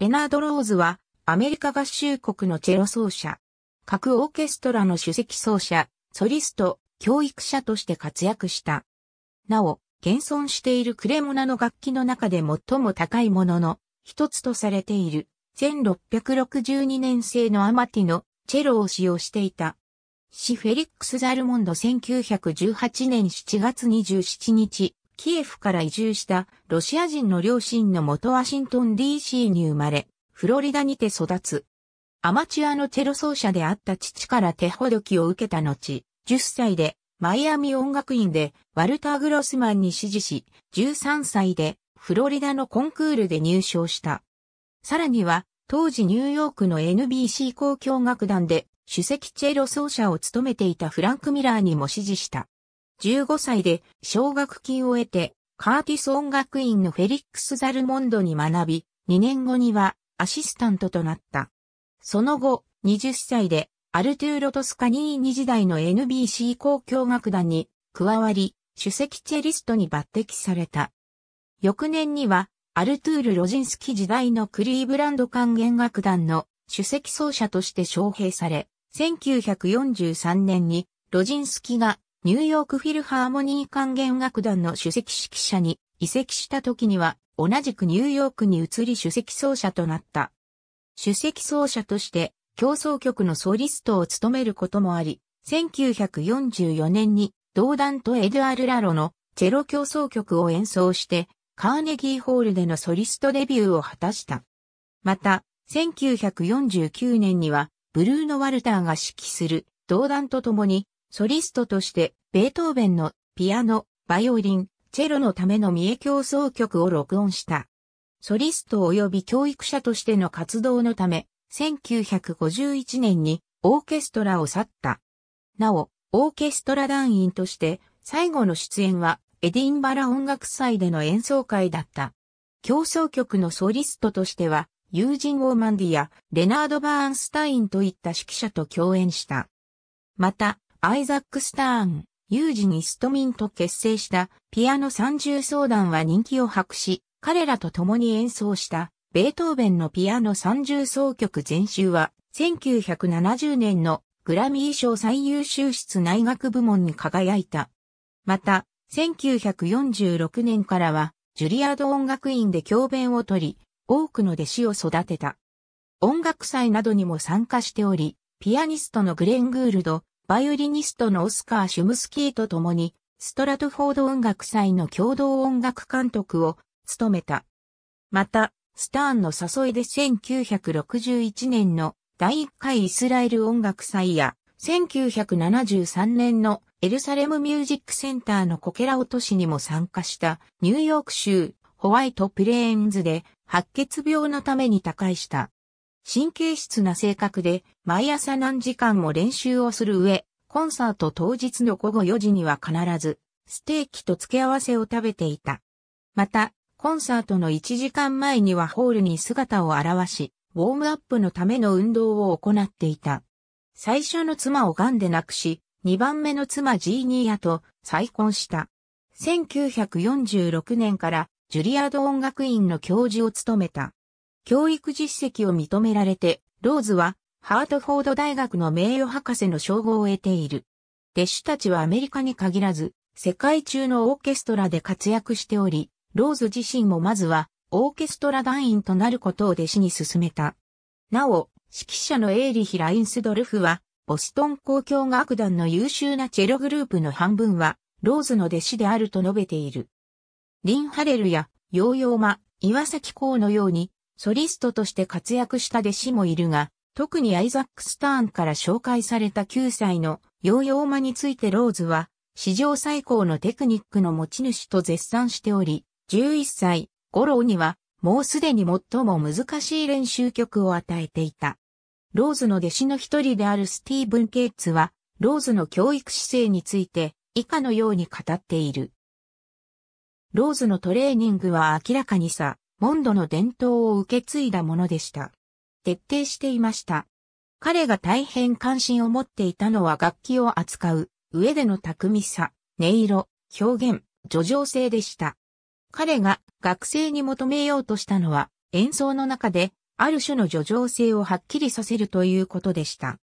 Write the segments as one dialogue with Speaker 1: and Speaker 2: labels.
Speaker 1: ベナード・ローズは、アメリカ合衆国のチェロ奏者、各オーケストラの首席奏者、ソリスト、教育者として活躍した。なお、現存しているクレモナの楽器の中で最も高いものの一つとされている1662年製のアマティのチェロを使用していた。シフェリックス・ザルモンド1918年7月27日、キエフから移住したロシア人の両親の元ワシントン DC に生まれ、フロリダにて育つ。アマチュアのチェロ奏者であった父から手ほどきを受けた後、10歳でマイアミ音楽院でワルター・グロスマンに師事し、13歳でフロリダのコンクールで入賞した。さらには、当時ニューヨークの NBC 交響楽団で首席チェロ奏者を務めていたフランク・ミラーにも師事した。15歳で奨学金を得て、カーティス音楽院のフェリックス・ザルモンドに学び、2年後にはアシスタントとなった。その後、20歳でアルトゥーロ・トスカニーニ時代の NBC 交響楽団に加わり、首席チェリストに抜擢された。翌年には、アルトゥール・ロジンスキ時代のクリーブランド管弦楽団の首席奏者として招聘され、1943年にロジンスキがニューヨークフィルハーモニー管弦楽団の首席指揮者に移籍した時には同じくニューヨークに移り首席奏者となった。首席奏者として競争曲のソリストを務めることもあり、1944年に同団とエドアル・ラロのチェロ競争曲を演奏してカーネギーホールでのソリストデビューを果たした。また、1949年にはブルーノ・ワルターが指揮する同団と共にソリストとして、ベートーベンのピアノ、バイオリン、チェロのための三重競争曲を録音した。ソリスト及び教育者としての活動のため、1951年にオーケストラを去った。なお、オーケストラ団員として最後の出演はエディンバラ音楽祭での演奏会だった。競争曲のソリストとしては、ユージン・オーマンディやレナード・バーンスタインといった指揮者と共演した。また、アイザック・スターン、ユージニ・ストミンと結成したピアノ三重奏団は人気を博し、彼らと共に演奏したベートーベンのピアノ三重奏曲全集は1970年のグラミー賞最優秀室内楽部門に輝いた。また、1946年からはジュリアード音楽院で教鞭を取り、多くの弟子を育てた。音楽祭などにも参加しており、ピアニストのグレン・グールド、バイオリニストのオスカー・シュムスキーと共に、ストラトフォード音楽祭の共同音楽監督を務めた。また、スターンの誘いで1961年の第1回イスラエル音楽祭や、1973年のエルサレムミュージックセンターのコケラ落としにも参加したニューヨーク州ホワイトプレーンズで白血病のために他界した。神経質な性格で、毎朝何時間も練習をする上、コンサート当日の午後4時には必ず、ステーキと付け合わせを食べていた。また、コンサートの1時間前にはホールに姿を現し、ウォームアップのための運動を行っていた。最初の妻を癌で亡くし、2番目の妻ジーニーヤと再婚した。1946年からジュリアード音楽院の教授を務めた。教育実績を認められて、ローズはハートフォード大学の名誉博士の称号を得ている。弟子たちはアメリカに限らず、世界中のオーケストラで活躍しており、ローズ自身もまずはオーケストラ団員となることを弟子に勧めた。なお、指揮者のエーリヒ・ラインスドルフは、ボストン公共楽団の優秀なチェログループの半分は、ローズの弟子であると述べている。リン・ハレルや、ヨーヨーマ、岩崎公のように、ソリストとして活躍した弟子もいるが、特にアイザック・スターンから紹介された9歳のヨーヨーマについてローズは、史上最高のテクニックの持ち主と絶賛しており、11歳、ゴローには、もうすでに最も難しい練習曲を与えていた。ローズの弟子の一人であるスティーブン・ケイツは、ローズの教育姿勢について、以下のように語っている。ローズのトレーニングは明らかにさ、モンドの伝統を受け継いだものでした。徹底していました。彼が大変関心を持っていたのは楽器を扱う上での巧みさ、音色、表現、叙情性でした。彼が学生に求めようとしたのは演奏の中である種の叙情性をはっきりさせるということでした。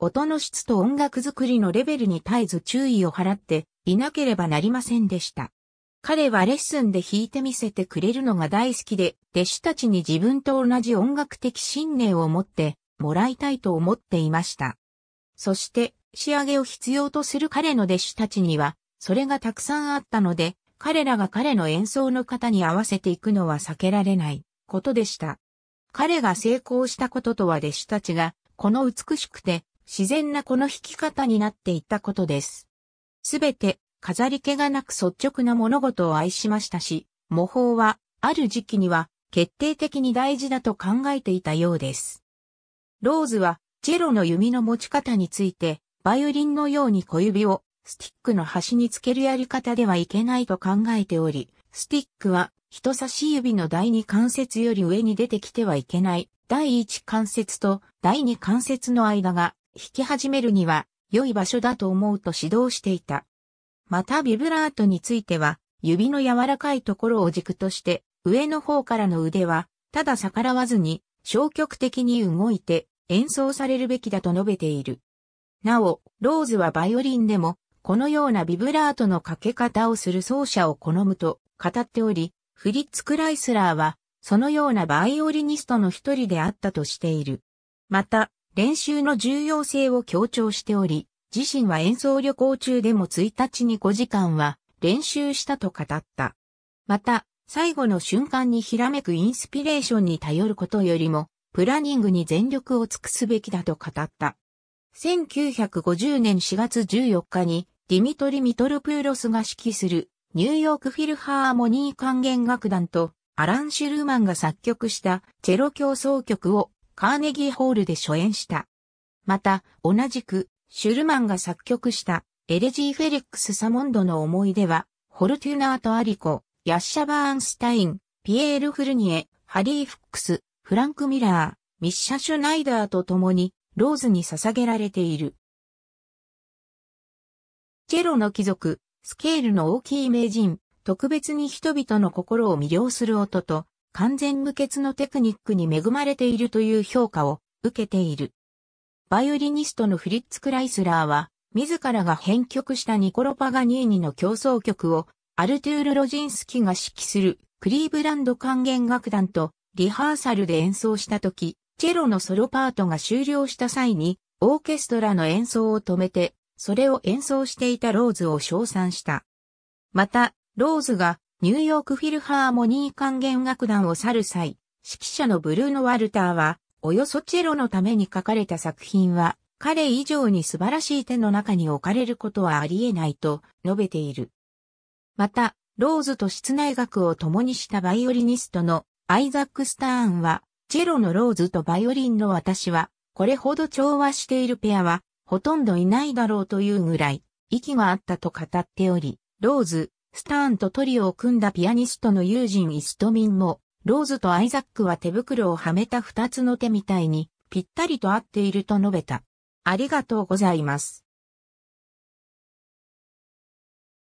Speaker 1: 音の質と音楽作りのレベルに絶えず注意を払っていなければなりませんでした。彼はレッスンで弾いてみせてくれるのが大好きで、弟子たちに自分と同じ音楽的信念を持ってもらいたいと思っていました。そして、仕上げを必要とする彼の弟子たちには、それがたくさんあったので、彼らが彼の演奏の方に合わせていくのは避けられないことでした。彼が成功したこととは弟子たちが、この美しくて自然なこの弾き方になっていったことです。すべて飾り気がなく率直な物事を愛しましたし、模倣は、ある時期には、決定的に大事だと考えていたようです。ローズは、チェロの弓の持ち方について、バイオリンのように小指を、スティックの端につけるやり方ではいけないと考えており、スティックは、人差し指の第二関節より上に出てきてはいけない、第一関節と第二関節の間が、弾き始めるには、良い場所だと思うと指導していた。またビブラートについては、指の柔らかいところを軸として、上の方からの腕は、ただ逆らわずに、消極的に動いて演奏されるべきだと述べている。なお、ローズはバイオリンでも、このようなビブラートのかけ方をする奏者を好むと語っており、フリッツ・クライスラーは、そのようなバイオリニストの一人であったとしている。また、練習の重要性を強調しており、自身は演奏旅行中でも1日に5時間は練習したと語った。また、最後の瞬間にひらめくインスピレーションに頼ることよりも、プランニングに全力を尽くすべきだと語った。1950年4月14日に、ディミトリ・ミトルプーロスが指揮する、ニューヨークフィルハーモニー管弦楽団と、アラン・シュルーマンが作曲したチェロ競争曲をカーネギーホールで初演した。また、同じくシュルマンが作曲したエレジー・フェリックス・サモンドの思い出は、ホルテュナート・アリコ、ヤッシャ・バーンスタイン、ピエール・フルニエ、ハリー・フックス、フランク・ミラー、ミッシャ・シュナイダーと共に、ローズに捧げられている。チェロの貴族、スケールの大きい名人、特別に人々の心を魅了する音と、完全無欠のテクニックに恵まれているという評価を受けている。バイオリニストのフリッツ・クライスラーは、自らが編曲したニコロ・パガニーニの競争曲を、アルトゥール・ロジンスキが指揮する、クリーブランド管弦楽団と、リハーサルで演奏したとき、チェロのソロパートが終了した際に、オーケストラの演奏を止めて、それを演奏していたローズを称賛した。また、ローズがニューヨークフィルハーモニー管弦楽団を去る際、指揮者のブルーノ・ワルターは、およそチェロのために書かれた作品は、彼以上に素晴らしい手の中に置かれることはありえないと述べている。また、ローズと室内楽を共にしたバイオリニストのアイザック・スターンは、チェロのローズとバイオリンの私は、これほど調和しているペアは、ほとんどいないだろうというぐらい、息があったと語っており、ローズ、スターンとトリオを組んだピアニストの友人イストミンも、ローズとアイザックは手袋をはめた二つの手みたいにぴったりと合っていると述べた。ありがとうございます。